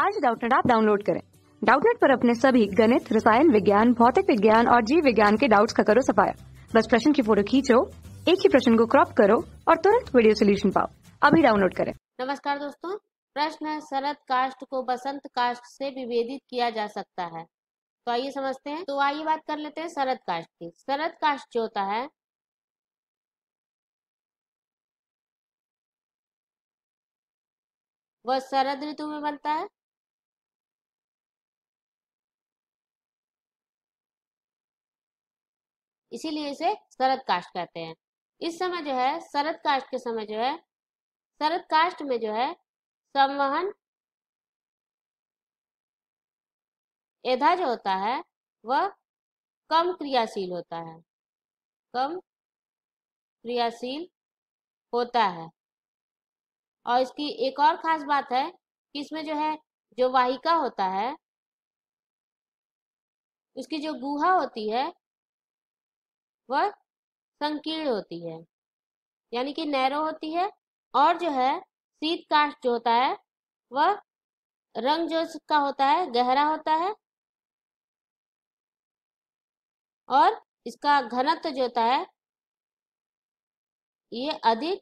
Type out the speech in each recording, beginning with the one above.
आज डाउटनेट आप डाउनलोड करें डाउटनेट पर अपने सभी गणित रसायन विज्ञान भौतिक विज्ञान और जीव विज्ञान के डाउट्स का करो सफाया बस प्रश्न की फोटो खींचो एक ही प्रश्न को क्रॉप करो और तुरंत वीडियो सोल्यूशन पाओ अभी डाउनलोड करें नमस्कार दोस्तों प्रश्न शरद कास्ट को बसंत कास्ट से विभेदित किया जा सकता है तो आइए समझते हैं तो आइए बात कर लेते हैं शरद कास्ट की शरद कास्ट जो होता है वह शरद ऋतु में बनता है इसीलिए इसे शरद काष्ट कहते हैं इस समय जो है शरद काष्ट के समय जो है शरद काष्ट में जो है संवहन एधा जो होता है वह कम क्रियाशील होता है कम क्रियाशील होता है और इसकी एक और खास बात है कि इसमें जो है जो वाहिका होता है उसकी जो गुहा होती है वह संकीर्ण होती है यानी कि नैरो होती है और जो है शीत काष्ट जो होता है वह रंग जो का होता है गहरा होता है और इसका घनत्व जो होता है ये अधिक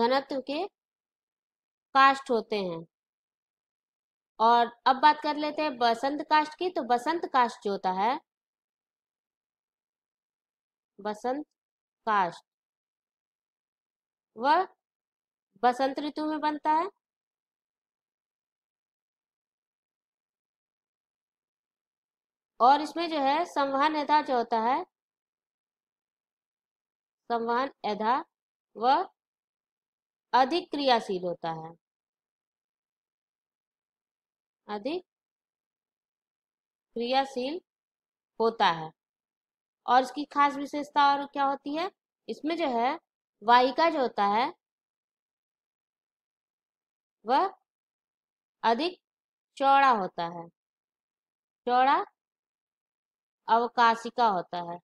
घनत्व के काष्ट होते हैं और अब बात कर लेते हैं बसंत काष्ठ की तो बसंत काष्ठ जो होता है बसंत काष्ट वह बसंत ऋतु में बनता है और इसमें जो है संवहन एधा जो होता है संवहन एधा वह अधिक क्रियाशील होता है अधिक क्रियाशील होता है और इसकी खास विशेषता और क्या होती है इसमें जो है वाहिका जो होता है वह अधिक चौड़ा होता है चौड़ा अवकाशिका होता है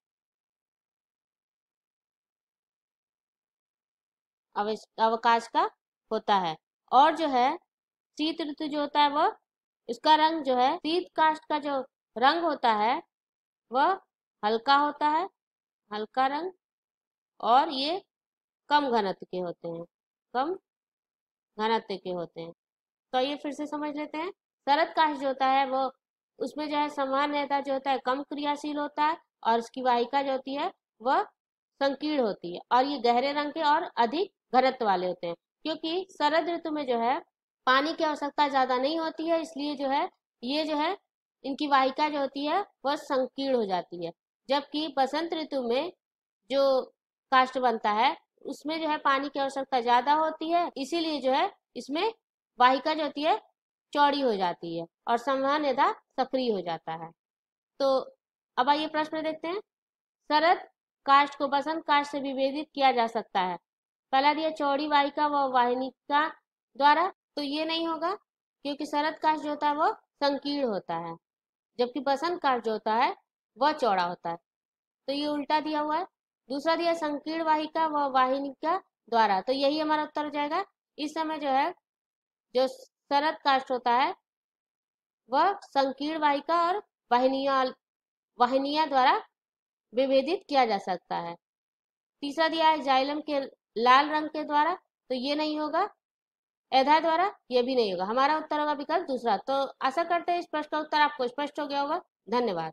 अवकाश का होता है और जो है शीत ऋतु जो होता है वह इसका रंग जो है शीत काष्ट का जो रंग होता है वह हल्का होता है हल्का रंग और ये कम घनत्व के होते हैं कम घनत्व के होते हैं तो ये फिर से समझ लेते हैं शरद काश जो होता है वो उसमें जो है समान रहता जो होता है कम क्रियाशील होता है और उसकी वाहिका जो होती है वह संकीर्ण होती है और ये गहरे रंग के और अधिक घनत्व वाले होते हैं क्योंकि शरद ऋतु में जो है पानी की आवश्यकता ज्यादा नहीं होती है इसलिए जो है ये जो है इनकी वाहिका जो होती है वह संकीर्ण हो जाती है जबकि बसंत ऋतु में जो काष्ट बनता है उसमें जो है पानी की आवश्यकता ज्यादा होती है इसीलिए जो है इसमें वाहिका जो होती है चौड़ी हो जाती है और यदा सक्रिय हो जाता है तो अब आइए प्रश्न देखते हैं शरद काष्ट को बसंत काष्ट से विभेदित किया जा सकता है पहला दिया चौड़ी वाहिका व वा वाहिनिका द्वारा तो ये नहीं होगा क्योंकि शरद काष्ट जो होता है वो संकीर्ण होता है जबकि बसंत काष्ट जो होता है वह चौड़ा होता है तो ये उल्टा दिया हुआ है दूसरा दिया संकीर्ण वाहिका व वाहिनी का द्वारा तो यही हमारा उत्तर हो जाएगा इस समय जो है जो शरद काष्ट होता है वह संकीर्ण वाहिका और वाहिनिया वाहिनिया द्वारा विभेदित किया जा सकता है तीसरा दिया है जाइलम के लाल रंग के द्वारा तो ये नहीं होगा एधा द्वारा ये भी नहीं होगा हमारा उत्तर होगा विकल्प दूसरा तो आशा करते हैं इस प्रश्न का उत्तर आपको स्पष्ट हो गया होगा धन्यवाद